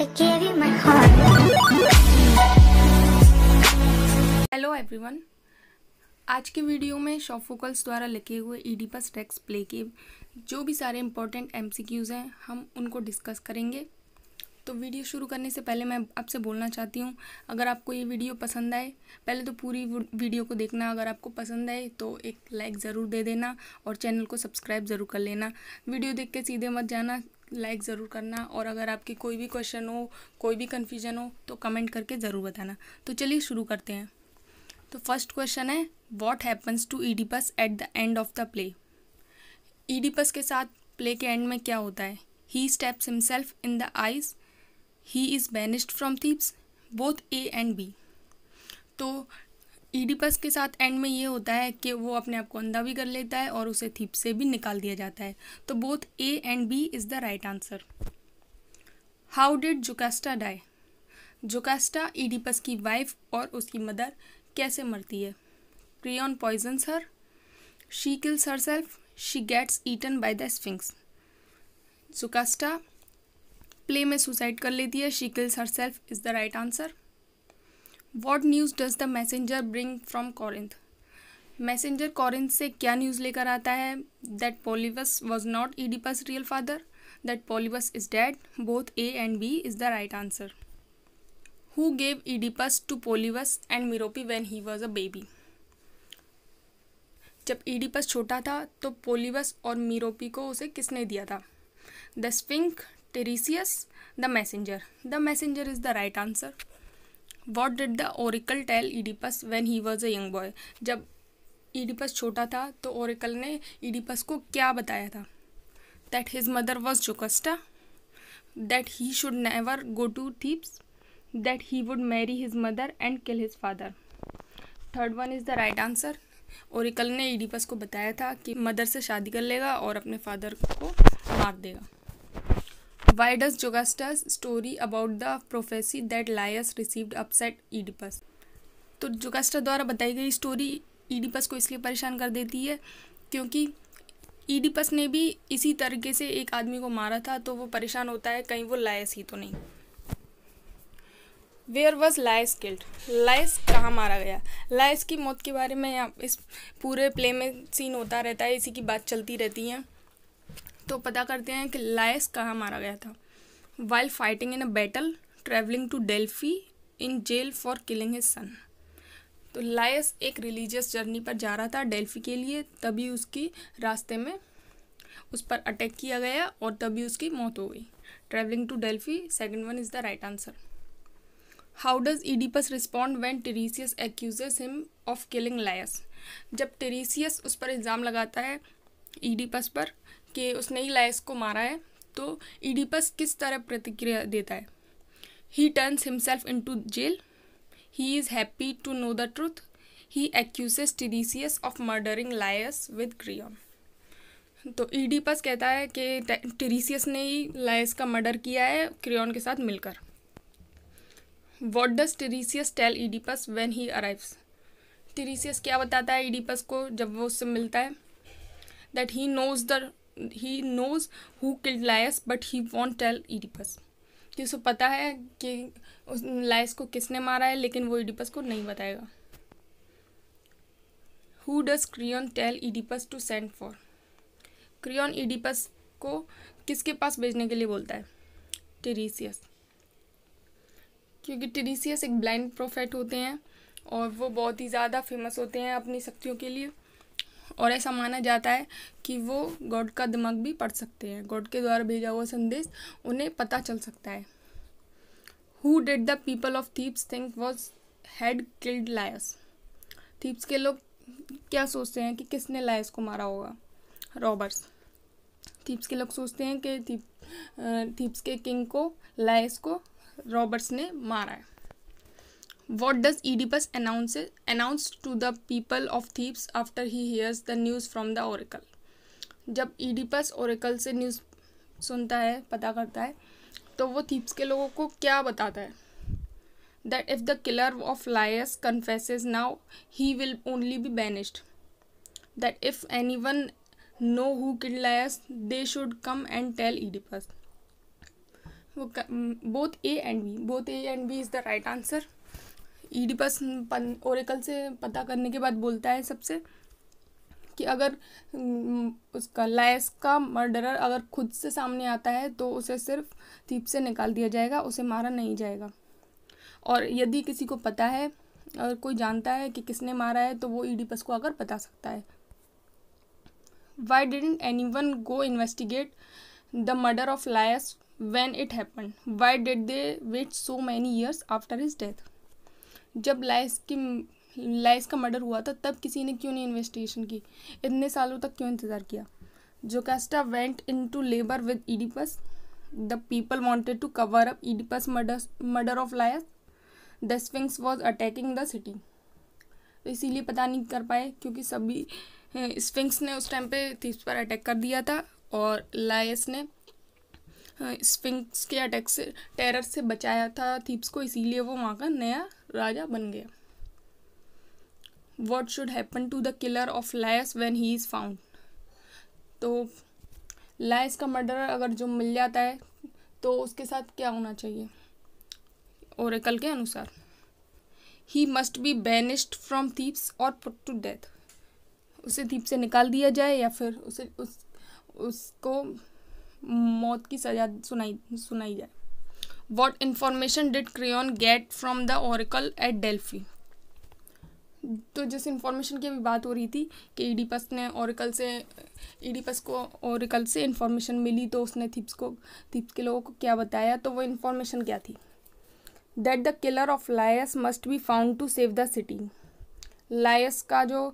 Hello everyone आज के video में शॉफोकल्स द्वारा लिखे हुए ईडीपस टेक्स प्ले के जो भी सारे इम्पोर्टेंट एमसीक्यूज़ हैं हम उनको डिस्कस करेंगे तो वीडियो शुरू करने से पहले मैं आपसे बोलना चाहती हूँ अगर आपको ये वीडियो पसंद आए पहले तो पूरी वीडियो को देखना अगर आपको पसंद आए तो एक लाइक ज़रूर दे देना और चैनल को सब्सक्राइब ज़रूर कर लेना वीडियो देख के सीधे मत जाना लाइक ज़रूर करना और अगर आपके कोई भी क्वेश्चन हो कोई भी कन्फ्यूजन हो तो कमेंट करके ज़रूर बताना तो चलिए शुरू करते हैं तो फर्स्ट क्वेश्चन है what happens to Oedipus at the end of the play Oedipus के साथ प्ले के एंड में क्या होता है he steps himself in the eyes he is banished from Thebes both A and B तो ईडीपस के साथ एंड में ये होता है कि वो अपने आप को अंधा भी कर लेता है और उसे थीप से भी निकाल दिया जाता है तो both A and B is the right answer how did Jocasta die Jocasta Oedipus की वाइफ और उसकी मदर कैसे मरती है Creon poison her she kills herself she gets eaten by the sphinx Jocasta play में suicide कर लेती है she kills herself is the right answer what news does the messenger bring from Corinth messenger Corinth से क्या news लेकर आता है that Polybus was not his real father that Polybus is dead both A and B is the right answer who gave Oedipus to Polybus and Merope when he was a baby जब Oedipus छोटा था तो पोलिवस और मीरोपी को उसे किसने दिया था the sphinx Tiresias the messenger the messenger is the right answer what did the oracle tell Oedipus when he was a young boy जब ईडीपस छोटा था तो ओरिकल ने ईडीपस को क्या बताया था that his mother was Jocasta that he should never go to Thebes that he would marry his mother and kill his father third one is the right answer oracle ने Oedipus को बताया था कि mother से शादी कर लेगा और अपने फादर को मार देगा Why does Jogasta's story about the prophecy that Laius received upset Oedipus? तो जोगास्टा द्वारा बताई गई स्टोरी ईडिपस को इसलिए परेशान कर देती है क्योंकि ईडिपस ने भी इसी तरीके से एक आदमी को मारा था तो वो परेशान होता है कहीं वो लायस ही तो नहीं where was Laius killed Laius कहाँ मारा गया लायस की मौत के बारे में इस पूरे प्ले में सीन होता रहता है इसी की बात चलती रहती है तो पता करते हैं कि लायस कहाँ मारा गया था while fighting in a battle travelling to Delphi in jail for killing his son तो लायस एक रिलीजियस जर्नी पर जा रहा था डेल्फी के लिए तभी उसकी रास्ते में उस पर अटैक किया गया और तभी उसकी मौत हो गई travelling to Delphi second one is the right answer how does Oedipus respond when Tiresias accuses him of killing Laius जब टेरीसियस उस पर इल्ज़ाम लगाता है ईडीपस पर कि उसने ही लाइस को मारा है तो ईडीपस किस तरह प्रतिक्रिया देता है he turns himself in to jail he is happy to know the truth he accuses Tiresias of murdering Laius with Creon तो ईडीपस कहता है कि टेरिसियस ने ही लायस का मर्डर किया है क्रियोन के साथ मिलकर what does Tiresias tell Oedipus when he arrives Tiresias क्या बताता है ईडीपस को जब वो उससे मिलता है that he knows the he knows who killed Laius but he won't tell Oedipus कि उसको पता है कि उस लाइस को किसने मारा है लेकिन वो ईडिपस को नहीं बताएगा who does Creon tell Oedipus to send for Creon Oedipus को किसके पास भेजने के लिए बोलता है टेरीसियस क्योंकि टेरीसियस एक ब्लाइंड प्रोफेट होते हैं और वो बहुत ही ज़्यादा फेमस होते हैं अपनी शक्तियों के लिए और ऐसा माना जाता है कि वो गॉड का दिमाग भी पढ़ सकते हैं गॉड के द्वारा भेजा हुआ संदेश उन्हें पता चल सकता है who did the people of Thebes think was had killed Laius Thebes के लोग क्या सोचते हैं कि किसने लायस को मारा होगा रॉबर्स थीप्स के लोग सोचते हैं कि थीप, थीप्स के किंग को लायस को रॉबर्ट्स ने मारा है What does Oedipus announce, announce to the people of Thebes after he hears the news from the oracle? जब ईडिपस ओरेकल से न्यूज़ सुनता है पता करता है तो वो थीप्स के लोगों को क्या बताता है that if the killer of Laius confesses now he will only be banished that if anyone know who killed Laius they should come and tell Oedipus वो both A and B both A and B is the right answer Oedipus oracle से पता करने के बाद बोलता है सबसे कि अगर उसका लायस का मर्डरर अगर खुद से सामने आता है तो उसे सिर्फ थीप से निकाल दिया जाएगा उसे मारा नहीं जाएगा और यदि किसी को पता है और कोई जानता है कि किसने मारा है तो वो ईडीपस को आकर बता सकता है why didn't anyone go investigate the murder of Laius when it happen why did they wait so many years after his death जब लाइस की लाइस का मर्डर हुआ था तब किसी ने क्यों नहीं इन्वेस्टिगेशन की इतने सालों तक क्यों इंतज़ार किया Jocasta went in to labour with Oedipus the people wanted to cover up Oedipus murder murder of Laius the Sphinx was attacking the city तो इसीलिए पता नहीं कर पाए क्योंकि सभी स्विंग्स ने उस टाइम पे थीप्स पर अटैक कर दिया था और लायस ने स्विंग्स के अटैक से टेरर से बचाया था थीप्स को इसीलिए वो वहाँ का नया राजा बन गया what should happen to the killer of Laius when he is found तो लायस का मर्डर अगर जो मिल जाता है तो उसके साथ क्या होना चाहिए और कल के अनुसार he must be banished from Thebes और पुट टू डेथ उसे थीप से निकाल दिया जाए या फिर उसे उस उसको मौत की सजा सुनाई सुनाई जाए what information did creon get from the oracle at delphi तो जिस इंफॉर्मेशन की अभी बात हो रही थी कि ईडीपस ने औरकल से ईडीपस को औरकल से इन्फॉर्मेशन मिली तो उसने थीप्स को थीप्स के लोगों को क्या बताया तो वो इन्फॉर्मेशन क्या थी that the killer of Laius must be found to save the city Laius का जो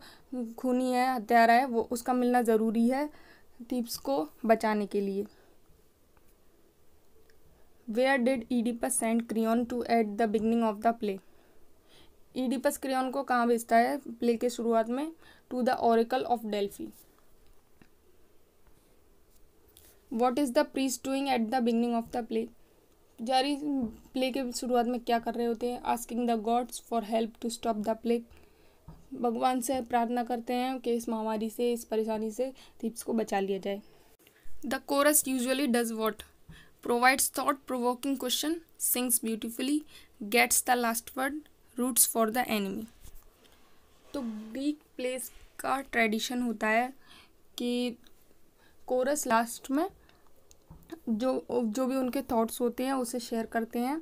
खूनी है हत्यारा है वो उसका मिलना ज़रूरी है थीप्स को बचाने के लिए where did Oedipus send Creon to at the beginning of the play Oedipus Creon को कहाँ भेजता है प्ले के शुरुआत में to the oracle of Delphi what is the priest doing at the beginning of the play जारी play के शुरुआत में क्या कर रहे होते हैं asking the gods for help to stop the play भगवान से प्रार्थना करते हैं कि इस महामारी से इस परेशानी से थीप्स को बचा लिया जाए the chorus usually does what provides thought provoking question sings beautifully gets the last word roots for the enemy तो ग्रीक प्लेस का ट्रेडिशन होता है कि कोरस लास्ट में जो जो भी उनके थॉट्स होते हैं उसे शेयर करते हैं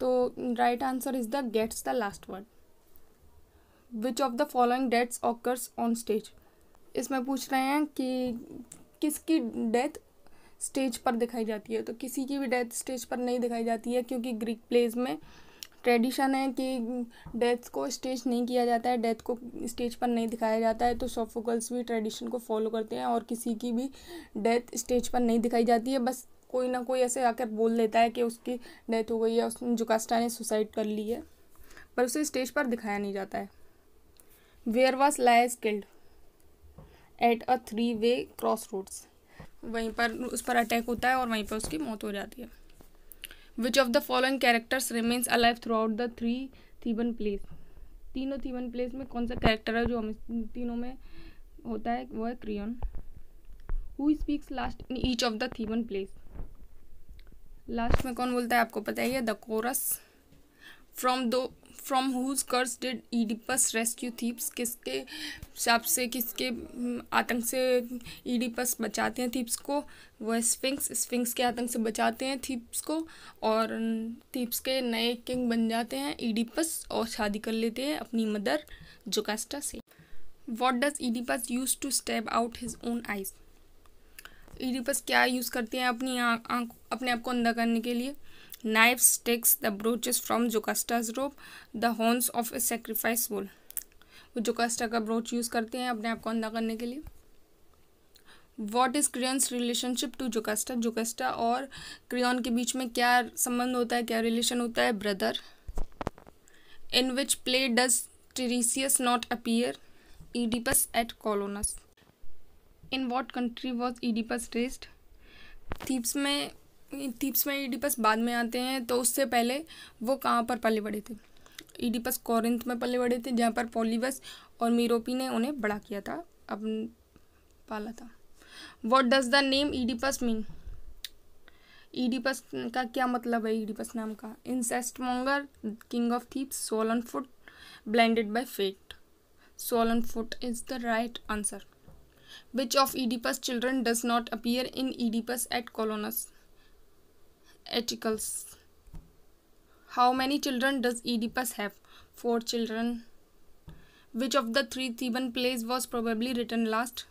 तो right answer is the gets the last word which of the following deaths occurs on stage इसमें पूछ रहे हैं कि किसकी डेथ स्टेज पर दिखाई जाती है तो किसी की भी डेथ स्टेज पर नहीं दिखाई जाती है क्योंकि ग्रीक प्लेज में ट्रेडिशन है कि डेथ को स्टेज नहीं किया जाता है डेथ को स्टेज पर नहीं दिखाया जाता है तो सोफोकल्स भी ट्रेडिशन को फॉलो करते हैं और किसी की भी डेथ स्टेज पर नहीं दिखाई जाती है बस कोई ना कोई ऐसे आकर बोल देता है कि उसकी डेथ हो गई है उसने जुकास्टा ने सुसाइड कर ली है पर उसे स्टेज पर दिखाया नहीं जाता है where was Laius killed at a three way cross roads वहीं पर उस पर अटैक होता है और वहीं पर उसकी मौत हो जाती है which of the following characters remains alive throughout the three Theban plays तीनों थीबन प्लेस में कौन सा कैरेक्टर है जो हमें तीनों में होता है वो है Creon who speaks last in each of the Theban plays last में कौन बोलता है आपको पता ही है द कोरस फ्रॉम दो from whose curse did Oedipus rescue Thebes किसके हिसाब से किसके हम्म, आतंक से ईडीपस बचाते हैं थीप्स को वह स्फिंक्स स्फिंक्स के आतंक से बचाते हैं थीप्स को और थीप्स हम्म, के नए किंग बन जाते हैं ईडीपस और शादी कर लेते हैं अपनी मदर जोकास्टा से what does Oedipus use to stab out his own eyes Oedipus क्या यूज़ करते हैं अपनी आँख अपने आप को अंधा करने के लिए knife sticks the brooches from Jocasta's rope the horns of a sacrifice bull. वो जोकास्टा का ब्रोच यूज़ करते हैं अपने आप को अंदा करने के लिए what is Creon's relationship to Jocasta Jocasta और क्रियॉन के बीच में क्या संबंध होता है क्या रिलेशन होता है brother in which play does Tiresias not appear Oedipus at Colonus in what country was Oedipus raised Thebes में थीप्स में ईडिपस बाद में आते हैं तो उससे पहले वो कहाँ पर पले बड़े थे ईडिपस कॉरिंथ में पले बड़े थे जहाँ पर पोलिबस और मीरोपी ने उन्हें बड़ा किया था अब पाला था what does the name Oedipus mean Oedipus का क्या मतलब है ईडिपस नाम का incest monger king of Thebes swollen foot blinded by fate swollen foot is the right answer which of Oedipus children does not appear in Oedipus at Colonus articles. How many children does Oedipus have? Four children. Which of the three Theban plays was probably written last?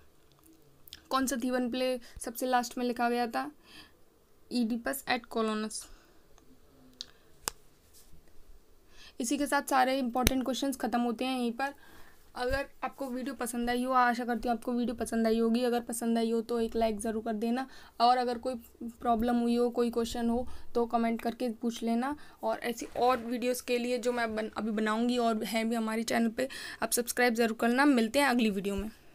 कौन सा थीवन play सबसे last में लिखा गया था Oedipus eight कोलोनस इसी के साथ सारे इंपॉर्टेंट क्वेश्चंस ख़त्म होते हैं यहीं पर अगर आपको वीडियो पसंद आई हो आशा करती हूँ आपको वीडियो पसंद आई होगी अगर पसंद आई हो तो एक लाइक ज़रूर कर देना और अगर कोई प्रॉब्लम हुई हो कोई क्वेश्चन हो तो कमेंट करके पूछ लेना और ऐसी और वीडियोस के लिए जो मैं बन, अभी बनाऊँगी और हैं भी हमारे चैनल पे आप सब्सक्राइब ज़रूर करना मिलते हैं अगली वीडियो में